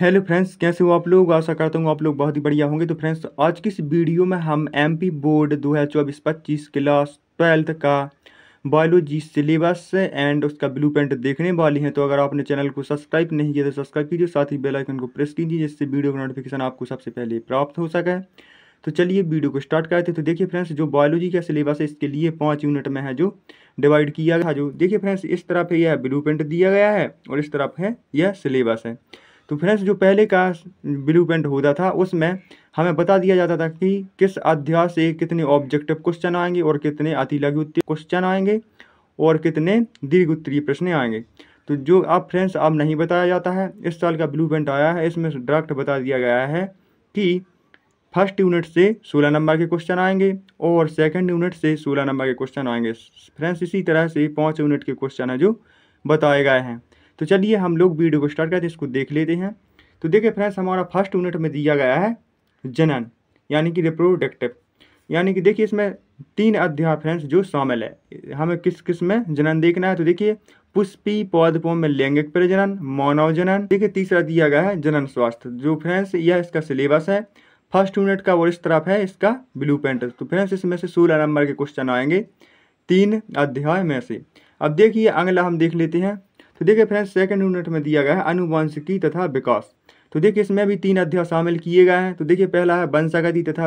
hello friends कैसे हो आप लोग आशा करता हूँ आप लोग बहुत ही बढ़िया होंगे तो फ्रेंड्स आज की इस वीडियो में हम एमपी बोर्ड दो हज़ार चौबीस पच्चीस क्लास ट्वेल्थ का बायोलॉजी सिलेबस एंड उसका ब्लू प्रिंट देखने वाली हैं तो अगर आपने चैनल को सब्सक्राइब नहीं किया तो सब्सक्राइब कीजिए साथ ही बेल आइकन को प्रेस कीजिए जिससे वीडियो का नोटिफिकेशन आपको सबसे पहले प्राप्त हो सके तो चलिए वीडियो को स्टार्ट करते हैं तो देखिए फ्रेंड्स जो बायोलॉजी का सिलेबस है इसके लिए पाँच यूनिट में है जो डिवाइड किया गया जो देखिए फ्रेंड्स इस तरफ है यह ब्लू प्रिंट दिया गया है और इस तरफ है यह सिलेबस है तो फ्रेंड्स जो पहले का ब्लू पेंट होता था उसमें हमें बता दिया जाता था कि किस अध्याय से कितने ऑब्जेक्टिव क्वेश्चन आएंगे और कितने अति लघु क्वेश्चन आएंगे और कितने दीर्घ उत्तरीय प्रश्न आएंगे तो जो अब फ्रेंड्स अब नहीं बताया जाता है इस साल का ब्लू पेंट आया है इसमें डायरेक्ट बता दिया गया है कि फर्स्ट यूनिट से 16 नंबर के क्वेश्चन आएंगे और सेकंड यूनिट से 16 नंबर के क्वेश्चन आएंगे फ्रेंड्स इसी तरह से पाँच यूनिट के क्वेश्चन हैं जो बताए गए हैं तो चलिए हम लोग वीडियो को स्टार्ट करते हैं इसको देख लेते हैं तो देखिए फ्रेंड्स हमारा फर्स्ट यूनिट में दिया गया है जनन यानी कि रिप्रोडक्टिव यानी कि देखिए इसमें तीन अध्याय फ्रेंड्स जो शामिल है हमें किस किस में जनन देखना है तो देखिए पुष्पी पौधपों में लैंगिक प्रजनन मानव जनन देखिए तीसरा दिया गया है जनन स्वास्थ्य जो फ्रेंड्स यह इसका सिलेबस है फर्स्ट यूनिट का और इस तरफ है इसका ब्लू पेंट तो फ्रेंड्स इसमें से सोलह नंबर के क्वेश्चन आएंगे तीन अध्याय में से अब देखिए अगला हम देख लेते हैं तो देखिए फ्रेंड्स सेकंड यूनिट में दिया गया है अनुवंशिकी तथा विकास तो देखिए इसमें भी तीन अध्याय शामिल किए गए हैं तो देखिए पहला है वंशागति तथा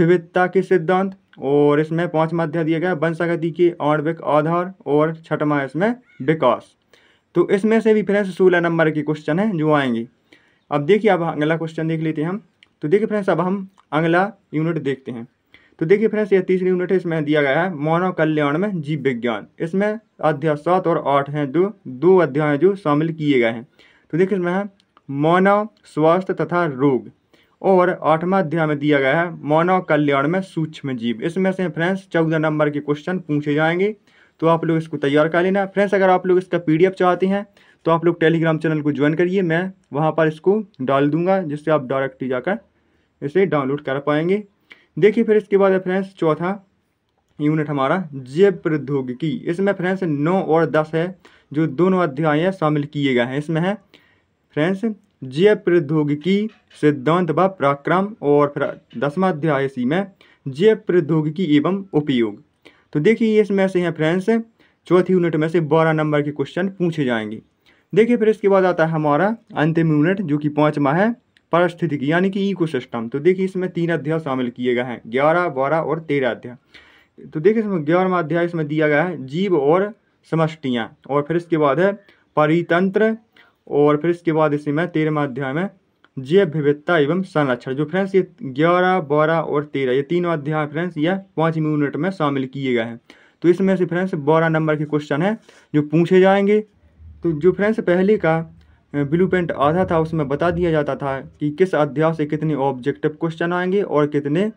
विविधता के सिद्धांत और इसमें पाँचवा अध्याय दिया गया है वंशागति के आणविक आधार और छठवा इसमें विकास तो इसमें से भी फ्रेंड्स सोलह नंबर के क्वेश्चन हैं जो आएंगे अब देखिए अब अगला क्वेश्चन देख लेते हैं हम तो देखिए फ्रेंड्स अब हम अगला यूनिट देखते हैं तो देखिए फ्रेंड्स यह तीसरी यूनिट है इसमें दिया गया है मानव कल्याण में जीव विज्ञान इसमें अध्याय सात और आठ हैं जो दो अध्याय हैं जो शामिल किए गए हैं तो देखिए इसमें है मानव स्वास्थ्य तथा रोग और आठवां अध्याय में दिया गया है मानव कल्याण में सूक्ष्म जीव इसमें से फ्रेंड्स चौदह नंबर के क्वेश्चन पूछे जाएंगे तो आप लोग इसको तैयार कर लेना फ्रेंड्स अगर आप लोग इसका पी चाहते हैं तो आप लोग टेलीग्राम चैनल को ज्वाइन करिए मैं वहाँ पर इसको डाल दूंगा जिससे आप डायरेक्ट जाकर इसे डाउनलोड कर पाएंगे देखिए फिर इसके बाद फ्रेंड्स चौथा यूनिट हमारा जैव प्रौद्योगिकी इसमें फ्रेंड्स नौ और दस है जो दोनों अध्याय शामिल किए गए हैं इसमें है फ्रेंड्स जैव प्रौद्योगिकी सिद्धांत व पराक्रम और फिर दसवा अध्याय सी में जैव प्रौद्योगिकी एवं उपयोग तो देखिए इसमें से हैं फ्रेंड्स चौथी यूनिट में से बारह नंबर के क्वेश्चन पूछे जाएंगे देखिए फिर इसके बाद आता है हमारा अंतिम यूनिट जो कि पाँचवा है पारिस्थितिकी यानी कि सिस्टम तो देखिए इसमें तीन अध्याय शामिल किए गए हैं ग्यारह बारह और तेरह अध्याय तो देखिए इसमें ग्यारहवा अध्याय इसमें दिया गया है जीव और समष्टियाँ और फिर इसके बाद है परितंत्र और फिर इसके बाद इसमें तेरहवा अध्याय में जैव विविधता एवं संरक्षण जो फ्रेंड्स ये ग्यारह बारह और तेरह ये तीनों अध्याय फ्रेंड्स यह पाँचवीं यूनिट में शामिल किए गए हैं तो इसमें से फ्रेंड्स बारह नंबर के क्वेश्चन हैं जो पूछे जाएंगे तो जो फ्रेंड्स पहले का ब्लू पेंट आधा था उसमें बता दिया जाता था कि किस अध्याय से कितने ऑब्जेक्टिव क्वेश्चन आएंगे और कितने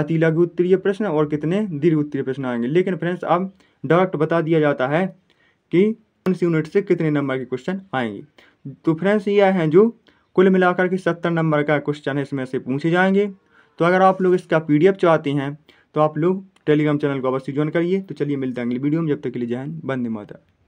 अति लघु उत्तरीय प्रश्न और कितने दीर्घ उत्तरीय प्रश्न आएंगे लेकिन फ्रेंड्स अब डायरेक्ट बता दिया जाता है कि कौन सी यूनिट से कितने नंबर के क्वेश्चन आएंगे तो फ्रेंड्स ये हैं जो कुल मिलाकर के सत्तर नंबर का क्वेश्चन है इसमें से पूछे जाएंगे तो अगर आप लोग इसका पी चाहते हैं तो आप लोग टेलीग्राम चैनल को अवश्य ज्वाइन करिए तो चलिए मिलते हैं अगली वीडियो में जब तक के लिए जय हिंद बंदे माता